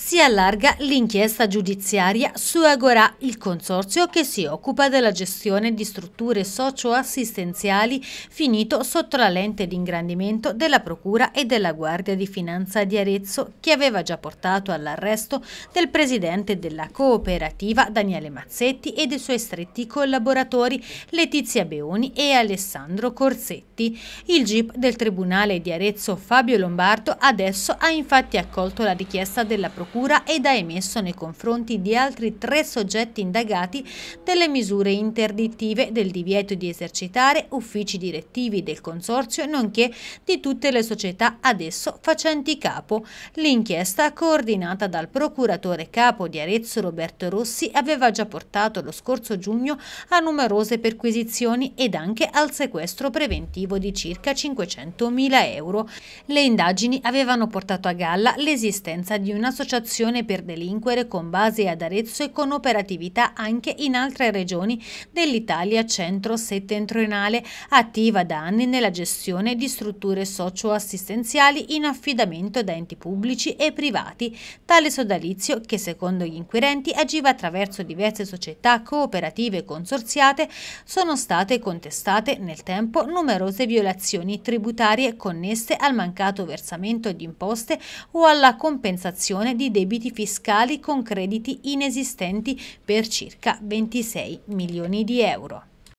Si allarga l'inchiesta giudiziaria su Agorà, il consorzio che si occupa della gestione di strutture socio-assistenziali finito sotto la lente d'ingrandimento della Procura e della Guardia di Finanza di Arezzo che aveva già portato all'arresto del presidente della cooperativa Daniele Mazzetti e dei suoi stretti collaboratori Letizia Beoni e Alessandro Corsetti. Il GIP del Tribunale di Arezzo Fabio Lombardo adesso ha infatti accolto la richiesta della Procura procura ed ha emesso nei confronti di altri tre soggetti indagati delle misure interdittive del divieto di esercitare uffici direttivi del Consorzio nonché di tutte le società ad esso facenti capo. L'inchiesta, coordinata dal procuratore capo di Arezzo Roberto Rossi, aveva già portato lo scorso giugno a numerose perquisizioni ed anche al sequestro preventivo di circa 500.000 euro. Le indagini avevano portato a galla l'esistenza di un'associazione associazione per delinquere con base ad Arezzo e con operatività anche in altre regioni dell'Italia centro-settentrionale, attiva da anni nella gestione di strutture socio-assistenziali in affidamento da enti pubblici e privati, tale sodalizio che secondo gli inquirenti agiva attraverso diverse società cooperative consorziate, sono state contestate nel tempo numerose violazioni tributarie connesse al mancato versamento di imposte o alla compensazione di debiti fiscali con crediti inesistenti per circa 26 milioni di euro.